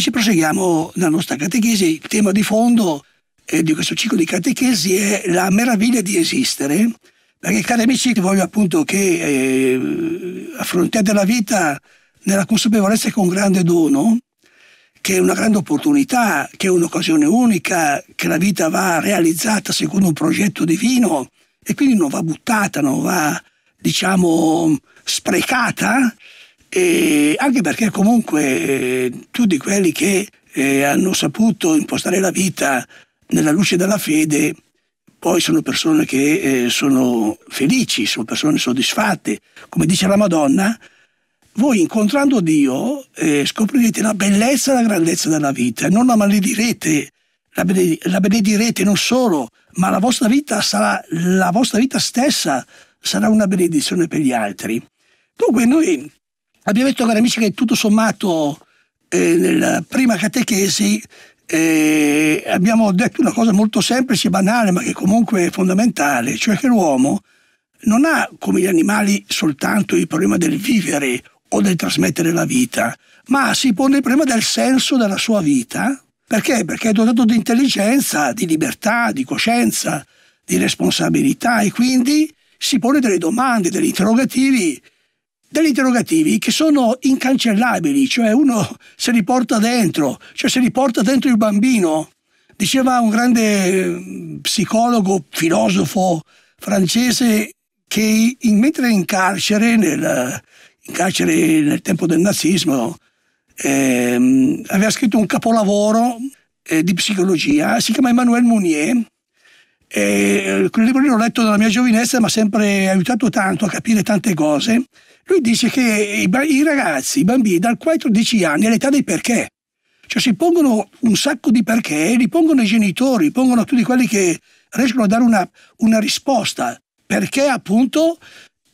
Amici, proseguiamo la nostra catechesi. Il tema di fondo eh, di questo ciclo di catechesi è la meraviglia di esistere. Perché, cari amici, voglio appunto che eh, affrontiate la vita nella consapevolezza che è un grande dono, che è una grande opportunità, che è un'occasione unica, che la vita va realizzata secondo un progetto divino e quindi non va buttata, non va, diciamo, sprecata e anche perché comunque eh, tutti quelli che eh, hanno saputo impostare la vita nella luce della fede, poi sono persone che eh, sono felici, sono persone soddisfatte. Come dice la Madonna, voi incontrando Dio scoprirete la bellezza e la grandezza della vita, non la maledirete, la benedirete non solo, ma la vostra vita, sarà, la vostra vita stessa sarà una benedizione per gli altri. Dunque noi Abbiamo detto, cari amici, che tutto sommato eh, nella prima catechesi eh, abbiamo detto una cosa molto semplice, banale, ma che comunque è fondamentale, cioè che l'uomo non ha come gli animali soltanto il problema del vivere o del trasmettere la vita, ma si pone il problema del senso della sua vita. Perché? Perché è dotato di intelligenza, di libertà, di coscienza, di responsabilità e quindi si pone delle domande, degli interrogativi degli interrogativi che sono incancellabili, cioè uno se li porta dentro, cioè se li porta dentro il bambino. Diceva un grande eh, psicologo, filosofo francese che in, mentre in carcere, nel, in carcere nel tempo del nazismo, ehm, aveva scritto un capolavoro eh, di psicologia, si chiama Emmanuel Mounier, e eh, quel libro l'ho letto dalla mia giovinezza, mi ha sempre aiutato tanto a capire tante cose. Lui dice che i, i ragazzi, i bambini, dal 4 ai 10 anni, all'età dei perché. Cioè si pongono un sacco di perché, li pongono i genitori, pongono tutti quelli che riescono a dare una, una risposta. Perché appunto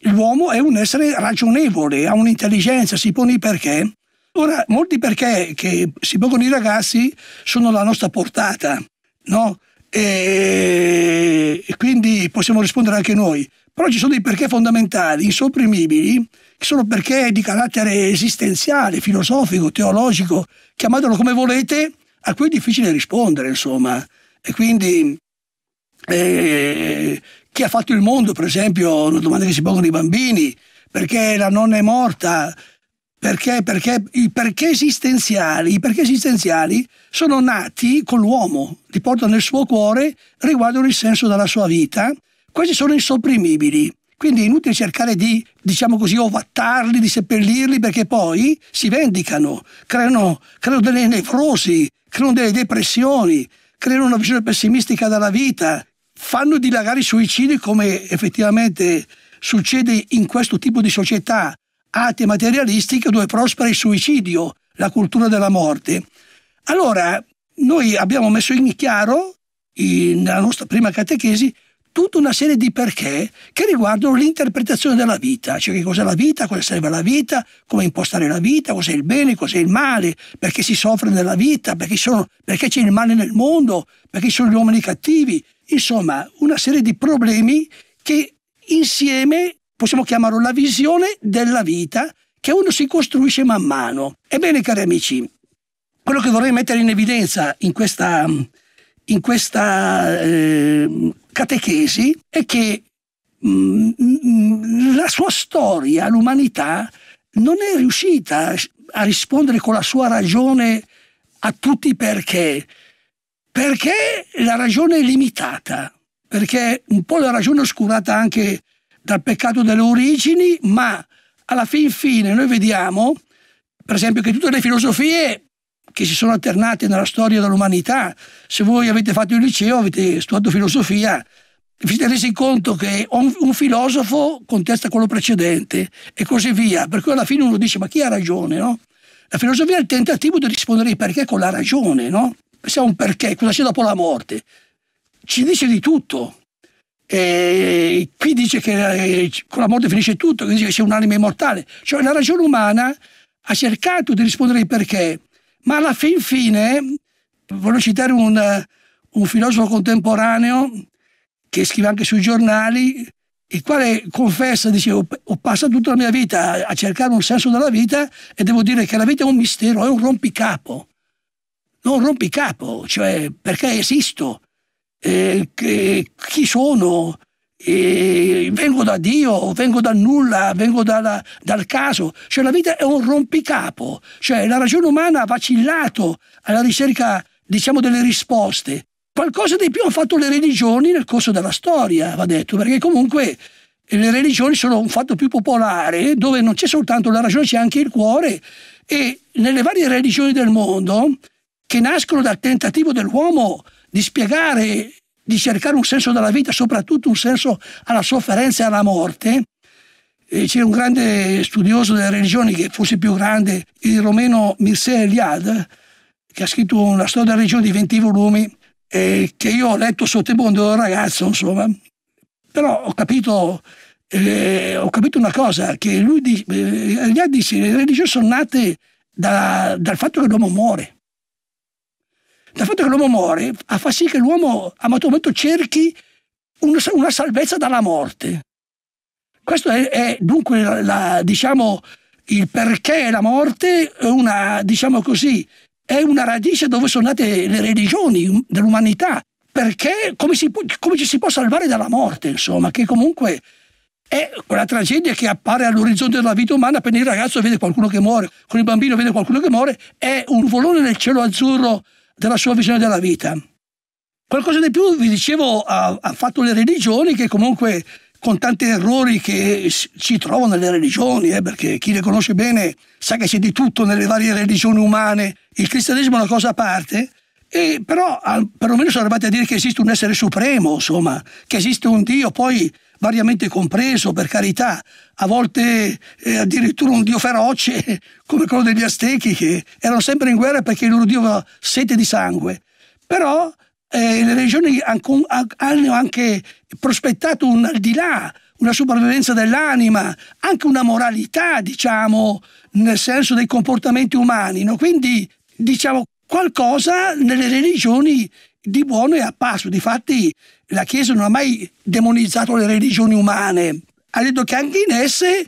l'uomo è un essere ragionevole, ha un'intelligenza, si pone i perché. Ora, molti perché che si pongono i ragazzi sono alla nostra portata, no? e quindi possiamo rispondere anche noi. Però ci sono dei perché fondamentali, insopprimibili, che sono perché di carattere esistenziale, filosofico, teologico, chiamatelo come volete, a cui è difficile rispondere, insomma. E quindi eh, chi ha fatto il mondo, per esempio, una domanda che si pongono i bambini, perché la nonna è morta, perché? Perché i perché esistenziali, i perché esistenziali sono nati con l'uomo, li portano nel suo cuore, riguardano il senso della sua vita. Questi sono insopprimibili. Quindi è inutile cercare di, diciamo così, ovattarli, di seppellirli, perché poi si vendicano, creano, creano delle nefrosi, creano delle depressioni, creano una visione pessimistica della vita, fanno dilagare i suicidi come effettivamente succede in questo tipo di società ate materialistiche dove prospera il suicidio, la cultura della morte. Allora, noi abbiamo messo in chiaro, in, nella nostra prima catechesi, tutta una serie di perché che riguardano l'interpretazione della vita, cioè che cos'è la vita, cosa serve la vita, come impostare la vita, cos'è il bene, cos'è il male, perché si soffre nella vita, perché, sono, perché c'è il male nel mondo, perché sono gli uomini cattivi, insomma una serie di problemi che insieme possiamo chiamarlo la visione della vita che uno si costruisce man mano. Ebbene, cari amici, quello che vorrei mettere in evidenza in questa, in questa eh, catechesi è che mm, mm, la sua storia, l'umanità, non è riuscita a rispondere con la sua ragione a tutti i perché, perché la ragione è limitata, perché un po' la ragione è oscurata anche dal peccato delle origini, ma alla fin fine noi vediamo, per esempio, che tutte le filosofie che si sono alternate nella storia dell'umanità, se voi avete fatto il liceo, avete studiato filosofia, vi siete resi conto che un, filosofo contesta quello precedente e così via, per cui alla fine uno dice ma chi ha ragione? No? La filosofia è il tentativo di rispondere ai perché con la ragione, no? Se un perché, cosa c'è dopo la morte? Ci dice di tutto, e qui dice che eh, con la morte finisce tutto, che dice che c'è un'anima immortale. Cioè la ragione umana ha cercato di rispondere ai perché, ma alla fin fine, voglio citare un, eh, un filosofo contemporaneo che scrive anche sui giornali, il quale confessa, dice ho, ho passato tutta la mia vita a cercare un senso della vita e devo dire che la vita è un mistero, è un rompicapo. Non rompicapo, cioè perché esisto, eh, che, chi sono, eh, vengo da Dio, vengo dal nulla, vengo dalla, dal caso, cioè la vita è un rompicapo, cioè la ragione umana ha vacillato alla ricerca diciamo delle risposte. Qualcosa di più hanno fatto le religioni nel corso della storia, va detto, perché comunque le religioni sono un fatto più popolare dove non c'è soltanto la ragione, c'è anche il cuore e nelle varie religioni del mondo che nascono dal tentativo dell'uomo di spiegare, di cercare un senso della vita, soprattutto un senso alla sofferenza e alla morte, c'era un grande studioso delle religioni che forse più grande, il romeno Mircea Eliade, che ha scritto una storia della religione di 20 volumi, eh, che io ho letto sotto il mondo da ragazzo, insomma. Però ho capito, eh, ho capito una cosa, che lui eh, dice, eh, dice che le religioni sono nate da, dal fatto che l'uomo muore dal fatto che l'uomo muore fa sì che l'uomo a un certo momento cerchi una, salvezza dalla morte. Questo è, è dunque la, la, diciamo, il perché la morte è una, diciamo così, è una radice dove sono nate le religioni dell'umanità. Perché come, si, come ci si può salvare dalla morte, insomma, che comunque è quella tragedia che appare all'orizzonte della vita umana appena il ragazzo vede qualcuno che muore, con il bambino vede qualcuno che muore, è un volone nel cielo azzurro della sua visione della vita. Qualcosa di più, vi dicevo, ha, ha fatto le religioni che comunque con tanti errori che si trovano nelle religioni, eh, perché chi le conosce bene sa che c'è di tutto nelle varie religioni umane, il cristianesimo è una cosa a parte, e però perlomeno sono arrivati a dire che esiste un essere supremo, insomma, che esiste un Dio, poi variamente compreso, per carità, a volte eh, addirittura un dio feroce come quello degli Aztechi che erano sempre in guerra perché il loro dio aveva sete di sangue. Però eh, le regioni hanno anche prospettato un al di là, una sopravvivenza dell'anima, anche una moralità, diciamo, nel senso dei comportamenti umani. No? Quindi, diciamo, qualcosa nelle religioni di buono è apparso. Difatti la Chiesa non ha mai demonizzato le religioni umane, ha detto che anche in esse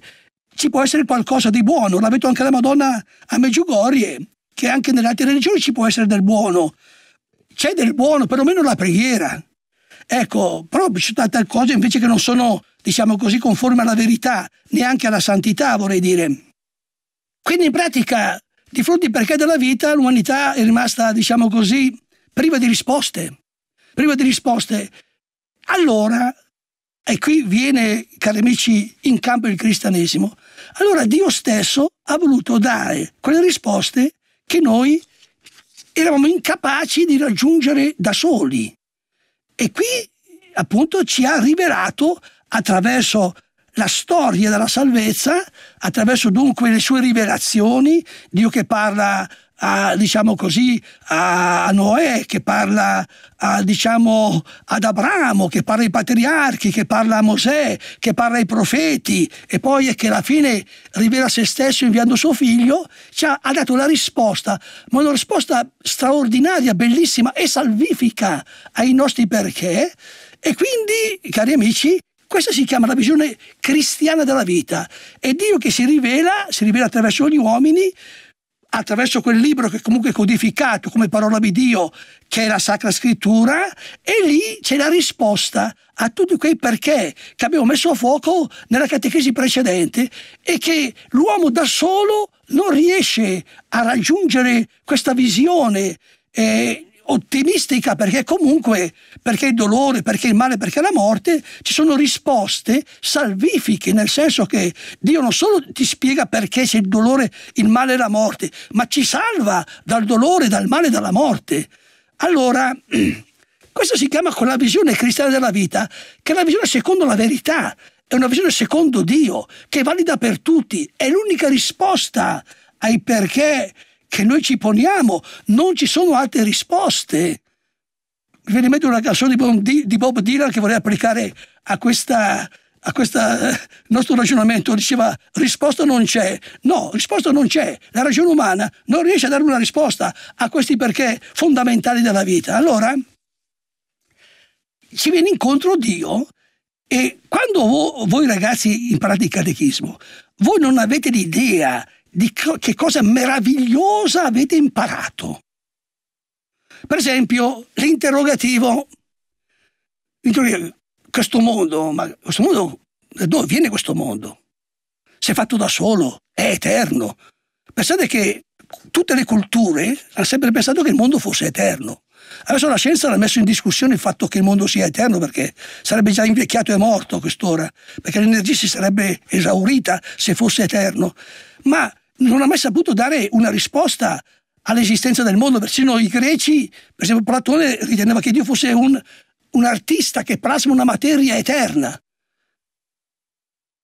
ci può essere qualcosa di buono. L'ha detto anche la Madonna a Meggiugorie, che anche nelle altre religioni ci può essere del buono. C'è del buono, perlomeno la preghiera. Ecco, però ci sono tante cose invece che non sono, diciamo così, conformi alla verità, neanche alla santità, vorrei dire. Quindi in pratica, di fronte al perché della vita, l'umanità è rimasta, diciamo così, priva di risposte, priva di risposte. Allora, e qui viene, cari amici, in campo il cristianesimo, allora Dio stesso ha voluto dare quelle risposte che noi eravamo incapaci di raggiungere da soli. E qui appunto ci ha rivelato attraverso la storia della salvezza, attraverso dunque le sue rivelazioni, Dio che parla a, diciamo così, a Noè, che parla a, diciamo, ad Abramo, che parla ai patriarchi, che parla a Mosè, che parla ai profeti e poi è che alla fine rivela se stesso inviando suo figlio, ci ha, ha dato la risposta, ma una risposta straordinaria, bellissima e salvifica ai nostri perché. E quindi, cari amici, questa si chiama la visione cristiana della vita. È Dio che si rivela, si rivela attraverso gli uomini, attraverso quel libro che comunque è codificato come parola di Dio, che è la Sacra Scrittura, e lì c'è la risposta a tutti quei perché che abbiamo messo a fuoco nella catechesi precedente e che l'uomo da solo non riesce a raggiungere questa visione eh, ottimistica perché comunque, perché il dolore, perché il male, perché la morte, ci sono risposte salvifiche, nel senso che Dio non solo ti spiega perché c'è il dolore, il male e la morte, ma ci salva dal dolore, dal male e dalla morte. Allora, questo si chiama con la visione cristiana della vita, che è la visione secondo la verità, è una visione secondo Dio, che è valida per tutti, è l'unica risposta ai perché che noi ci poniamo, non ci sono altre risposte. Mi viene in mente una canzone di Bob Dylan che vorrei applicare a questa a questo eh, nostro ragionamento diceva risposta non c'è. No, risposta non c'è. La ragione umana non riesce a dare una risposta a questi perché fondamentali della vita. Allora ci viene incontro Dio e quando voi, voi ragazzi imparate il catechismo, voi non avete l'idea di co- che cosa meravigliosa avete imparato. Per esempio, l'interrogativo, questo mondo, ma questo mondo, da dove viene questo mondo? Se è fatto da solo, è eterno. Pensate che tutte le culture hanno sempre pensato che il mondo fosse eterno. Adesso la scienza ha messo in discussione il fatto che il mondo sia eterno perché sarebbe già invecchiato e morto a quest'ora, perché l'energia si sarebbe esaurita se fosse eterno. Ma non ha mai saputo dare una risposta all'esistenza del mondo. Persino i greci, per esempio Platone, riteneva che Dio fosse un, un artista che plasma una materia eterna.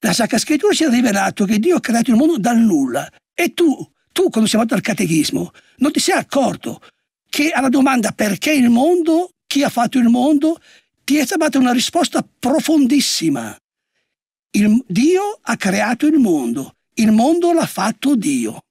La Sacra Scrittura ci ha rivelato che Dio ha creato il mondo dal nulla. E tu, tu quando sei andato al catechismo, non ti sei accorto che alla domanda perché il mondo, chi ha fatto il mondo, ti è stata una risposta profondissima. Il, Dio ha creato il mondo il mondo l'ha fatto Dio.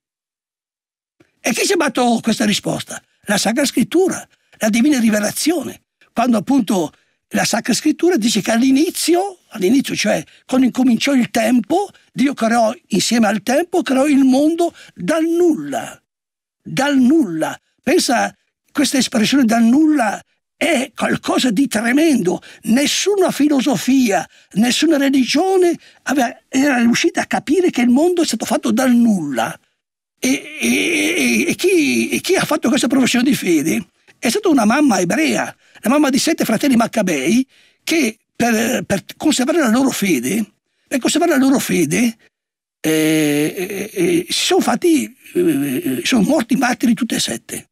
E chi ci ha dato questa risposta? La Sacra Scrittura, la Divina Rivelazione, quando appunto la Sacra Scrittura dice che all'inizio, all'inizio cioè quando incominciò il tempo, Dio creò insieme al tempo, creò il mondo dal nulla, dal nulla. Pensa questa espressione dal nulla è qualcosa di tremendo. Nessuna filosofia, nessuna religione era riuscita a capire che il mondo è stato fatto dal nulla. E, e, e, chi, e chi, ha fatto questa professione di fede è stata una mamma ebrea, la mamma di sette fratelli maccabei, che per, per conservare la loro fede, per conservare la loro fede, eh, eh, eh, si sono fatti, eh, eh, sono morti martiri tutte e sette.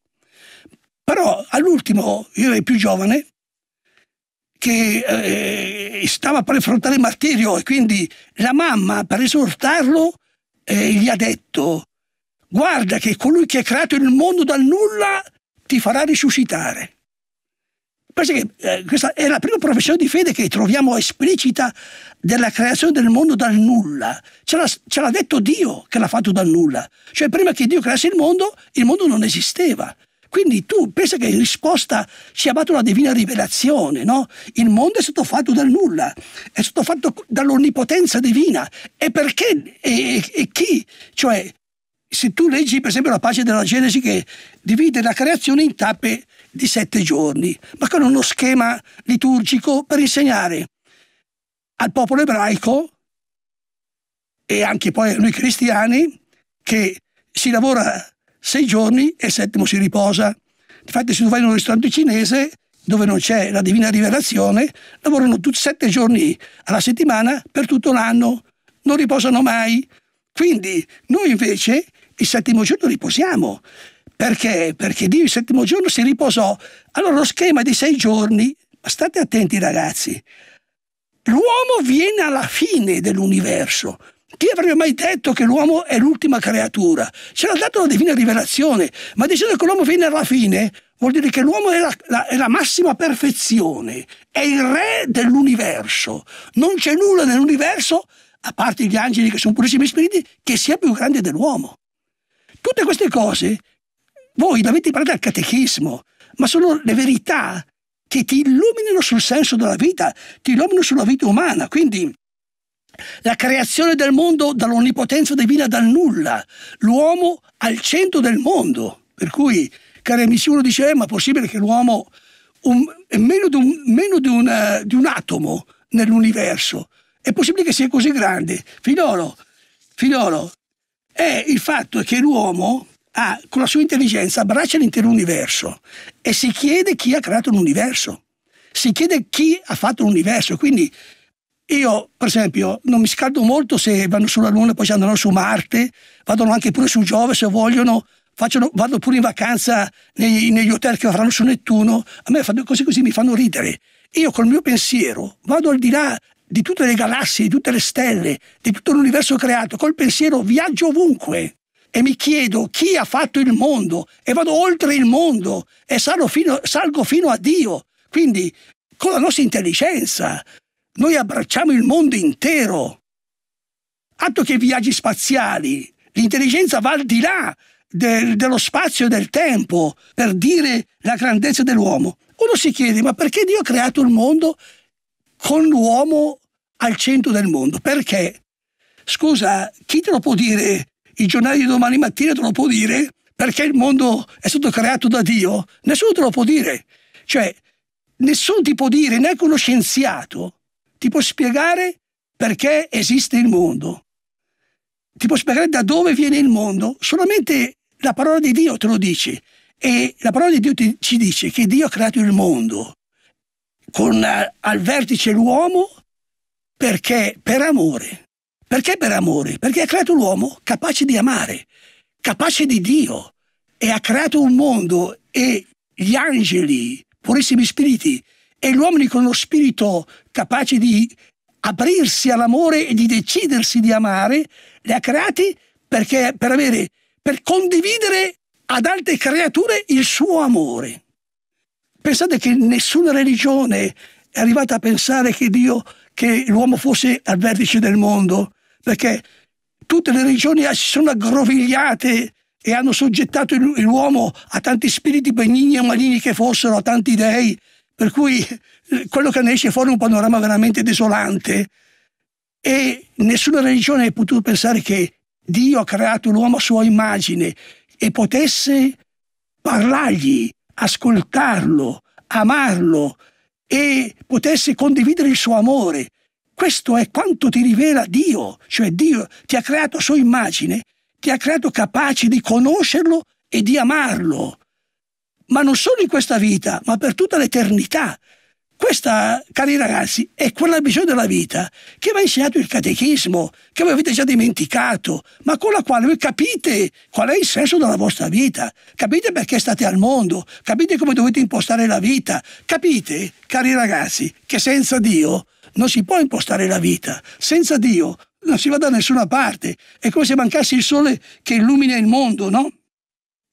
Però all'ultimo io ero il più giovane che eh, stava per affrontare il martirio e quindi la mamma per esortarlo eh, gli ha detto guarda che colui che ha creato il mondo dal nulla ti farà risuscitare. Penso che eh, questa è la prima professione di fede che troviamo esplicita della creazione del mondo dal nulla. Ce l'ha, ce l'ha detto Dio che l'ha fatto dal nulla. Cioè prima che Dio creasse il mondo, il mondo non esisteva. Quindi tu pensa che in risposta sia amata una divina rivelazione, no? Il mondo è stato fatto dal nulla, è stato fatto dall'onnipotenza divina. E perché? E, e, e chi? Cioè, se tu leggi per esempio la pagina della Genesi che divide la creazione in tappe di sette giorni, ma con uno schema liturgico per insegnare al popolo ebraico e anche poi a noi cristiani che si lavora sei giorni e il settimo si riposa. Infatti se tu vai in un ristorante cinese dove non c'è la divina rivelazione, lavorano tutti sette giorni alla settimana per tutto l'anno, non riposano mai. Quindi noi invece il settimo giorno riposiamo. Perché? Perché Dio il settimo giorno si riposò. Allora lo schema di sei giorni, ma state attenti ragazzi, l'uomo viene alla fine dell'universo, chi avrebbe mai detto che l'uomo è l'ultima creatura? Ce l'ha dato la divina rivelazione, ma dicendo che l'uomo viene alla fine vuol dire che l'uomo è la, la, è la massima perfezione, è il re dell'universo. Non c'è nulla nell'universo, a parte gli angeli che sono purissimi spiriti, che sia più grande dell'uomo. Tutte queste cose voi l'avete imparate al catechismo, ma sono le verità che ti illuminano sul senso della vita, ti illuminano sulla vita umana. Quindi la creazione del mondo dall'onnipotenza divina dal nulla, l'uomo al centro del mondo. Per cui, cari amici, uno dice, eh, ma è possibile che l'uomo un, meno, di un, meno di, una, eh, di un atomo nell'universo, è possibile che sia così grande? Figliolo, figliolo, è il fatto che l'uomo ha, con la sua intelligenza abbraccia l'intero universo e si chiede chi ha creato l'universo, si chiede chi ha fatto l'universo. Quindi io, per esempio, non mi scaldo molto se vanno sulla Luna e poi andranno su Marte, vadano anche pure su Giove se vogliono, Facciano, vado pure in vacanza nei, negli hotel che avranno su Nettuno, a me fanno così così mi fanno ridere. Io col mio pensiero vado al di là di tutte le galassie, di tutte le stelle, di tutto l'universo creato, col pensiero viaggio ovunque e mi chiedo chi ha fatto il mondo e vado oltre il mondo e salgo fino, salgo fino a Dio. Quindi con la nostra intelligenza, noi abbracciamo il mondo intero. Atto che viaggi spaziali. L'intelligenza va al di là del, dello spazio e del tempo per dire la grandezza dell'uomo. Uno si chiede, ma perché Dio ha creato il mondo con l'uomo al centro del mondo? Perché? Scusa, chi te lo può dire? Il giornale di domani mattina te lo può dire? Perché il mondo è stato creato da Dio? Nessuno te lo può dire. Cioè, nessuno ti può dire, neanche uno scienziato, ti può spiegare perché esiste il mondo, ti può spiegare da dove viene il mondo, solamente la parola di Dio te lo dice e la parola di Dio ti, ci dice che Dio ha creato il mondo con eh, al vertice l'uomo perché per amore. Perché per amore? Perché ha creato l'uomo capace di amare, capace di Dio e ha creato un mondo e gli angeli, purissimi spiriti, e gli uomini con lo spirito capace di aprirsi all'amore e di decidersi di amare, li ha creati perché, per, avere, per condividere ad altre creature il suo amore. Pensate che nessuna religione è arrivata a pensare che Dio, che l'uomo fosse al vertice del mondo, perché tutte le religioni si sono aggrovigliate e hanno soggettato l'uomo a tanti spiriti benigni e maligni che fossero, a tanti dei, per cui eh, quello che ne esce fuori è un panorama veramente desolante e nessuna religione ha potuto pensare che Dio ha creato l'uomo a sua immagine e potesse parlargli, ascoltarlo, amarlo e potesse condividere il suo amore. Questo è quanto ti rivela Dio, cioè Dio ti ha creato a sua immagine, ti ha creato capace di conoscerlo e di amarlo ma non solo in questa vita, ma per tutta l'eternità. Questa, cari ragazzi, è quella visione della vita che vi ha insegnato il catechismo, che voi avete già dimenticato, ma con la quale voi capite qual è il senso della vostra vita, capite perché state al mondo, capite come dovete impostare la vita, capite, cari ragazzi, che senza Dio non si può impostare la vita, senza Dio non si va da nessuna parte, è come se mancasse il sole che illumina il mondo, no?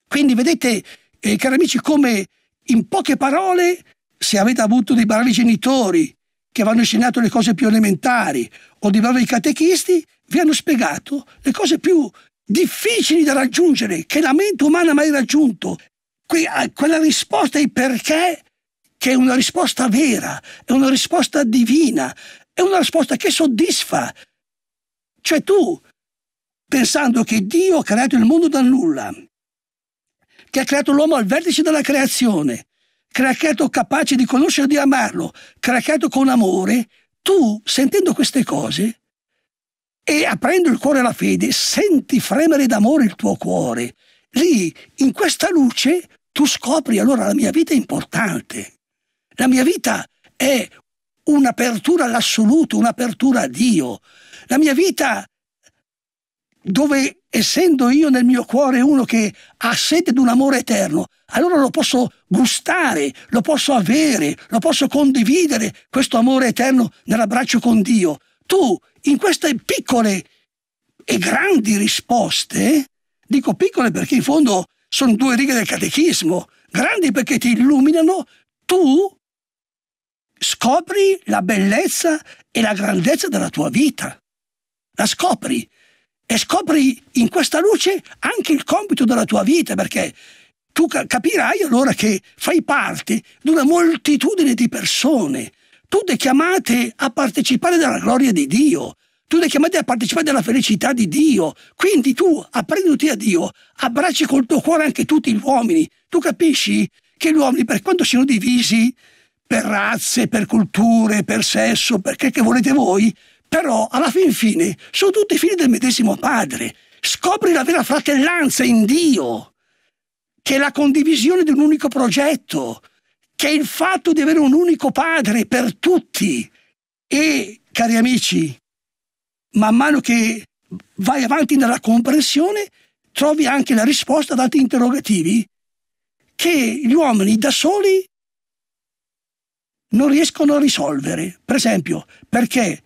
Quindi vedete e eh, cari amici, come in poche parole, se avete avuto dei bravi genitori che vi hanno insegnato le cose più elementari o dei bravi catechisti, vi hanno spiegato le cose più difficili da raggiungere, che la mente umana ha mai raggiunto. Que- eh, quella risposta ai perché, che è una risposta vera, è una risposta divina, è una risposta che soddisfa. Cioè tu, pensando che Dio ha creato il mondo dal nulla, che ha creato l'uomo al vertice della creazione, creato capace di conoscere e di amarlo, creato con amore, tu, sentendo queste cose e aprendo il cuore alla fede, senti fremere d'amore il tuo cuore. Lì, in questa luce, tu scopri allora la mia vita è importante. La mia vita è un'apertura all'assoluto, un'apertura a Dio. La mia vita è dove essendo io nel mio cuore uno che ha sete di un amore eterno, allora lo posso gustare, lo posso avere, lo posso condividere, questo amore eterno nell'abbraccio con Dio. Tu, in queste piccole e grandi risposte, dico piccole perché in fondo sono due righe del catechismo, grandi perché ti illuminano, tu scopri la bellezza e la grandezza della tua vita. La scopri e scopri in questa luce anche il compito della tua vita, perché tu capirai allora che fai parte di una moltitudine di persone, tutte chiamate a partecipare alla gloria di Dio, tutte chiamate a partecipare alla felicità di Dio. Quindi tu, apprenditi a Dio, abbracci col tuo cuore anche tutti gli uomini. Tu capisci che gli uomini, per quanto siano divisi per razze, per culture, per sesso, perché che volete voi, però alla fin fine sono tutti figli del medesimo padre. Scopri la vera fratellanza in Dio, che è la condivisione di un unico progetto, che è il fatto di avere un unico padre per tutti. E, cari amici, man mano che vai avanti nella comprensione, trovi anche la risposta ad altri interrogativi che gli uomini da soli non riescono a risolvere. Per esempio, perché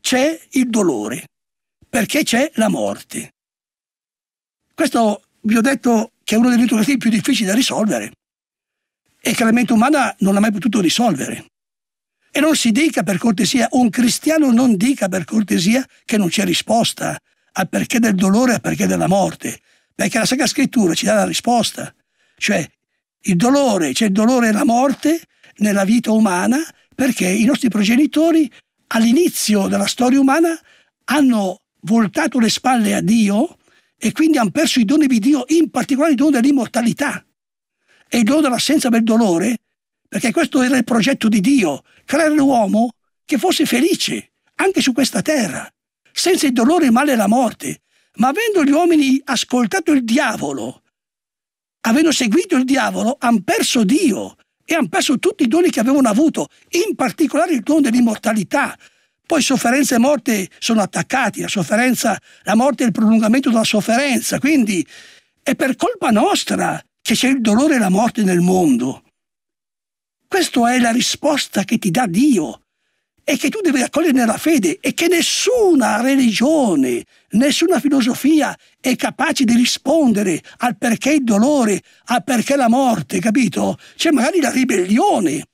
c'è il dolore, perché c'è la morte. Questo vi ho detto che è uno degli entusiasti più difficili da risolvere e che la mente umana non ha mai potuto risolvere. E non si dica per cortesia, un cristiano non dica per cortesia che non c'è risposta al perché del dolore e al perché della morte, perché la Sacra Scrittura ci dà la risposta, cioè il dolore, c'è cioè il dolore e la morte nella vita umana perché i nostri progenitori all'inizio della storia umana hanno voltato le spalle a Dio e quindi hanno perso i doni di Dio, in particolare i doni dell'immortalità e il dono dell'assenza del dolore, perché questo era il progetto di Dio, creare l'uomo che fosse felice anche su questa terra, senza il dolore, il male e la morte. Ma avendo gli uomini ascoltato il diavolo, avendo seguito il diavolo, hanno perso Dio e hanno perso tutti i doni che avevano avuto, in particolare il dono dell'immortalità. Poi sofferenza e morte sono attaccati, la sofferenza, la morte è il prolungamento della sofferenza, quindi è per colpa nostra che c'è il dolore e la morte nel mondo. Questa è la risposta che ti dà Dio e che tu devi accogliere nella fede e che nessuna religione, nessuna filosofia è capace di rispondere al perché il dolore, al perché la morte, capito? C'è magari la ribellione.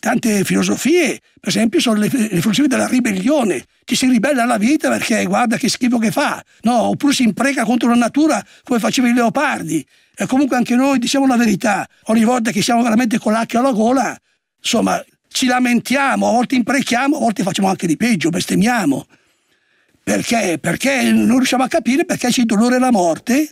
Tante filosofie, per esempio, sono le, le filosofie della ribellione. Ti si ribella alla vita perché guarda che schifo che fa, no? Oppure si impreca contro la natura come facevano i leopardi. E comunque anche noi diciamo la verità. Ogni volta che siamo veramente con l'acchio alla gola, insomma, ci lamentiamo, a volte imprechiamo, a volte facciamo anche di peggio, bestemmiamo. Perché? Perché non riusciamo a capire perché c'è il dolore e la morte.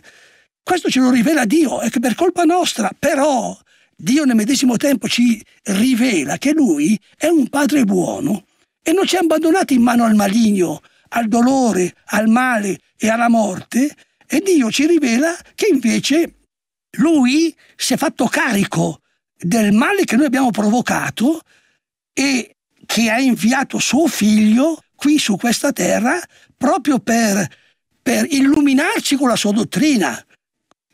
Questo ce lo rivela Dio, è che per colpa nostra, però Dio nel medesimo tempo ci rivela che Lui è un Padre buono e non ci ha abbandonati in mano al maligno, al dolore, al male e alla morte, e Dio ci rivela che invece Lui si è fatto carico del male che noi abbiamo provocato e che ha inviato suo figlio qui su questa terra proprio per, per illuminarci con la sua dottrina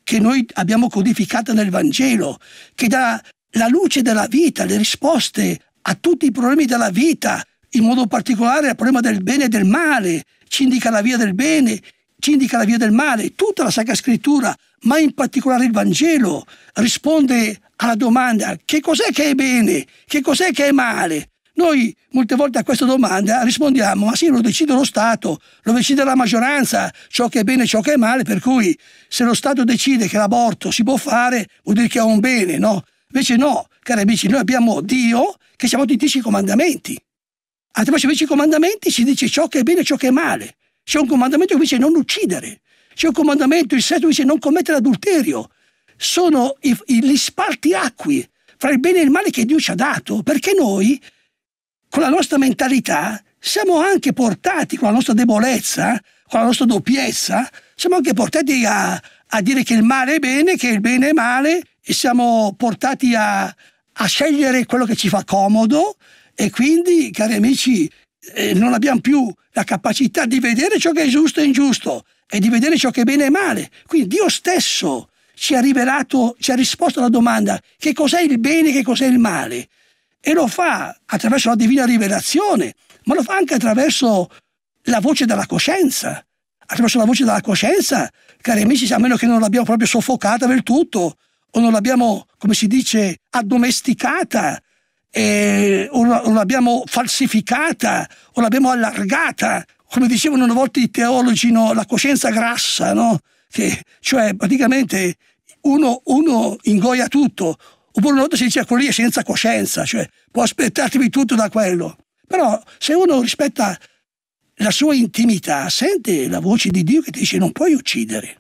che noi abbiamo codificata nel Vangelo, che dà la luce della vita, le risposte a tutti i problemi della vita, in modo particolare al problema del bene e del male, ci indica la via del bene, ci indica la via del male, tutta la Sacra Scrittura, ma in particolare il Vangelo, risponde alla domanda che cos'è che è bene, che cos'è che è male, noi molte volte a questa domanda rispondiamo ma sì lo decide lo Stato, lo decide la maggioranza, ciò che è bene e ciò che è male, per cui se lo Stato decide che l'aborto si può fare vuol dire che è un bene, no? Invece no, cari amici, noi abbiamo Dio che siamo ha dato i dieci comandamenti. Attraverso i dieci comandamenti ci dice ciò che è bene e ciò che è male. C'è un comandamento che dice non uccidere, c'è un comandamento, il sesto dice non commettere adulterio, sono i, i, gli spartiacqui fra il bene e il male che Dio ci ha dato, perché noi, con la nostra mentalità, siamo anche portati, con la nostra debolezza, con la nostra doppiezza, siamo anche portati a, a dire che il male è bene, che il bene è male, e siamo portati a, a scegliere quello che ci fa comodo, e quindi, cari amici, eh, non abbiamo più la capacità di vedere ciò che è giusto e ingiusto, e di vedere ciò che è bene e male. Quindi Dio stesso ci ha rivelato, ci ha risposto alla domanda che cos'è il bene e che cos'è il male. E lo fa attraverso la divina rivelazione, ma lo fa anche attraverso la voce della coscienza. Attraverso la voce della coscienza, cari amici, a meno che non l'abbiamo proprio soffocata del tutto, o non l'abbiamo, come si dice, addomesticata, eh, o l'abbiamo falsificata, o l'abbiamo allargata, come dicevano una volta i teologi, no? la coscienza grassa, no? che, cioè praticamente uno, uno ingoia tutto, oppure una volta si dice quello lì è senza coscienza, cioè può aspettarti tutto da quello. Però se uno rispetta la sua intimità, sente la voce di Dio che ti dice non puoi uccidere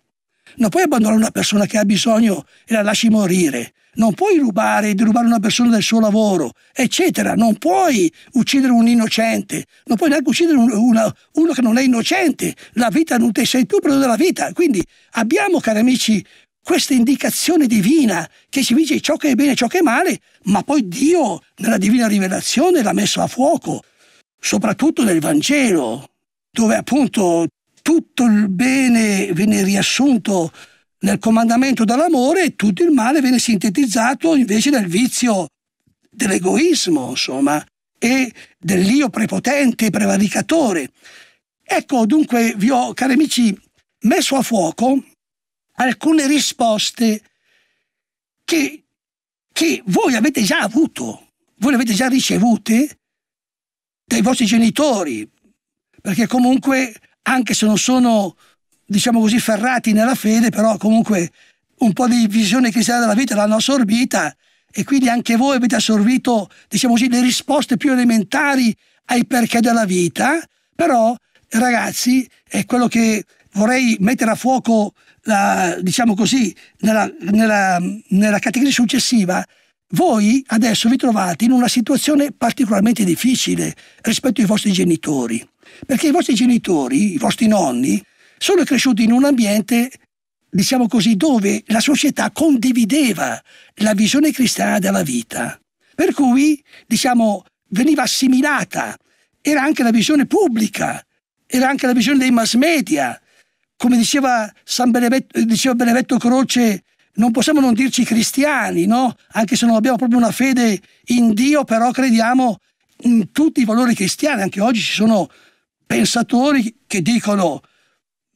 non puoi abbandonare una persona che ha bisogno e la lasci morire, non puoi rubare, derubare una persona del suo lavoro, eccetera, non puoi uccidere un innocente, non puoi neanche uccidere un, una, uno che non è innocente, la vita non te sei più preso della vita. Quindi abbiamo, cari amici, questa indicazione divina che ci dice ciò che è bene e ciò che è male, ma poi Dio nella divina rivelazione l'ha messo a fuoco, soprattutto nel Vangelo, dove appunto tutto il bene viene riassunto nel comandamento dall'amore e tutto il male viene sintetizzato invece nel vizio dell'egoismo, insomma, e dell'io prepotente, e prevaricatore. Ecco, dunque, vi ho, cari amici, messo a fuoco alcune risposte che, che voi avete già avuto, voi le avete già ricevute dai vostri genitori, perché comunque anche se non sono, diciamo così, ferrati nella fede, però comunque un po' di visione cristiana della vita l'hanno assorbita e quindi anche voi avete assorbito, diciamo così, le risposte più elementari ai perché della vita, però ragazzi è quello che vorrei mettere a fuoco, la, diciamo così, nella, nella, nella categoria successiva, voi adesso vi trovate in una situazione particolarmente difficile rispetto ai vostri genitori. Perché i vostri genitori, i vostri nonni, sono cresciuti in un ambiente, diciamo così, dove la società condivideva la visione cristiana della vita. Per cui, diciamo, veniva assimilata, era anche la visione pubblica, era anche la visione dei mass media. Come diceva, San Benevento, diceva Benevento Croce, non possiamo non dirci cristiani, no? Anche se non abbiamo proprio una fede in Dio, però crediamo in tutti i valori cristiani. Anche oggi ci sono pensatori che dicono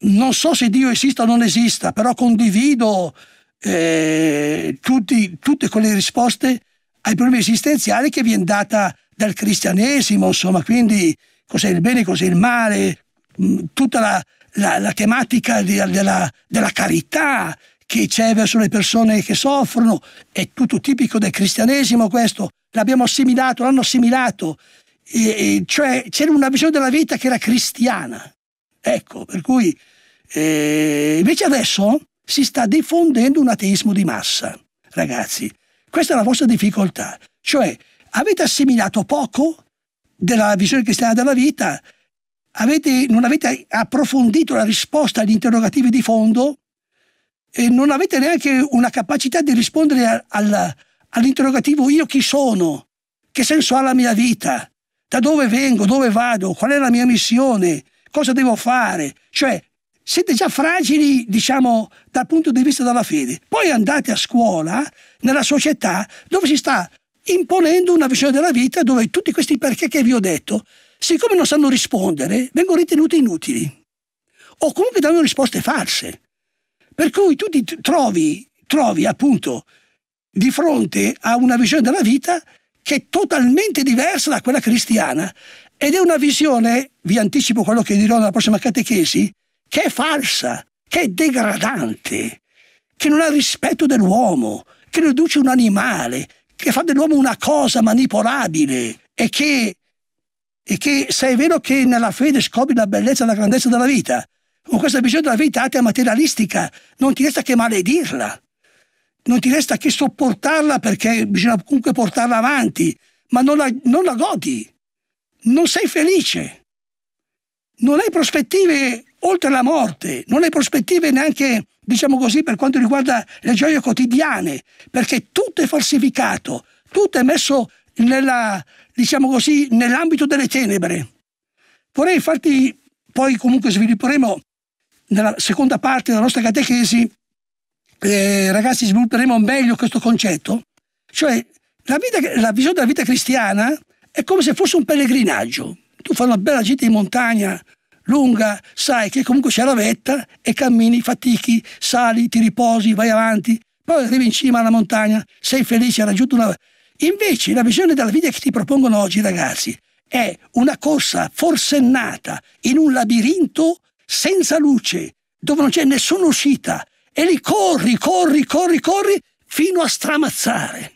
non so se Dio esista o non esista, però condivido eh, tutti, tutte quelle risposte ai problemi esistenziali che viene data dal cristianesimo, insomma, quindi cos'è il bene, cos'è il male, mm, tutta la, la, la tematica di, della, della, carità che c'è verso le persone che soffrono, è tutto tipico del cristianesimo questo, l'abbiamo assimilato, l'hanno assimilato, e, cioè c'era una visione della vita che era cristiana. Ecco, per cui eh, invece adesso si sta diffondendo un ateismo di massa, ragazzi. Questa è la vostra difficoltà. Cioè, avete assimilato poco della visione cristiana della vita, avete, non avete approfondito la risposta agli interrogativi di fondo e non avete neanche una capacità di rispondere al, all'interrogativo io chi sono, che senso ha la mia vita, da dove vengo, dove vado, qual è la mia missione, cosa devo fare. Cioè, siete già fragili, diciamo, dal punto di vista della fede. Poi andate a scuola, nella società, dove si sta imponendo una visione della vita dove tutti questi perché che vi ho detto, siccome non sanno rispondere, vengono ritenuti inutili. O comunque danno risposte false. Per cui tu ti trovi, trovi appunto di fronte a una visione della vita che è totalmente diversa da quella cristiana ed è una visione, vi anticipo quello che dirò nella prossima catechesi, che è falsa, che è degradante, che non ha rispetto dell'uomo, che riduce un animale, che fa dell'uomo una cosa manipolabile e che, e che, se è vero che nella fede scopri la bellezza e la grandezza della vita, con questa visione della vita atea materialistica non ti resta che maledirla non ti resta che sopportarla perché bisogna comunque portarla avanti, ma non la, non la godi, non sei felice, non hai prospettive oltre la morte, non hai prospettive neanche, diciamo così, per quanto riguarda le gioie quotidiane, perché tutto è falsificato, tutto è messo nella, diciamo così, nell'ambito delle tenebre. Vorrei farti, poi comunque svilupperemo nella seconda parte della nostra catechesi, eh, ragazzi svilupperemo meglio questo concetto? Cioè, la, vita, la visione della vita cristiana è come se fosse un pellegrinaggio. Tu fai una bella gita in montagna, lunga, sai che comunque c'è la vetta e cammini, fatichi, sali, ti riposi, vai avanti, poi arrivi in cima alla montagna, sei felice, hai raggiunto una... Invece la visione della vita che ti propongono oggi ragazzi è una corsa forsennata in un labirinto senza luce, dove non c'è nessuna uscita, e li corri, corri, corri, corri fino a stramazzare.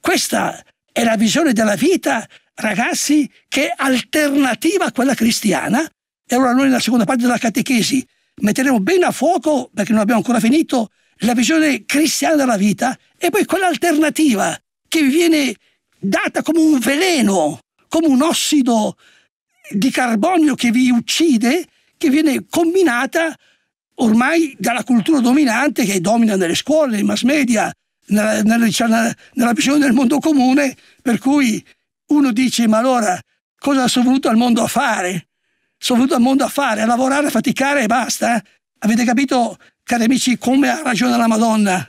Questa è la visione della vita, ragazzi, che è alternativa a quella cristiana. E ora noi nella seconda parte della catechesi metteremo bene a fuoco, perché non abbiamo ancora finito, la visione cristiana della vita e poi quella alternativa che vi viene data come un veleno, come un ossido di carbonio che vi uccide, che viene combinata ormai dalla cultura dominante che domina nelle scuole, nei mass media, nella, nella, diciamo, nella, nella visione del mondo comune, per cui uno dice ma allora cosa sono venuto al mondo a fare? Sono venuto al mondo a fare, a lavorare, a faticare e basta? Eh? Avete capito, cari amici, come ha ragione la Madonna?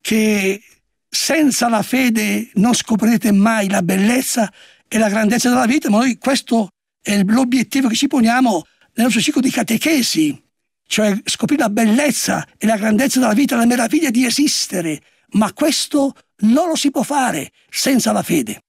Che senza la fede non scoprirete mai la bellezza e la grandezza della vita, ma noi questo è l'obiettivo che ci poniamo nel nostro ciclo di catechesi cioè scoprire la bellezza e la grandezza della vita, la meraviglia di esistere, ma questo non lo si può fare senza la fede.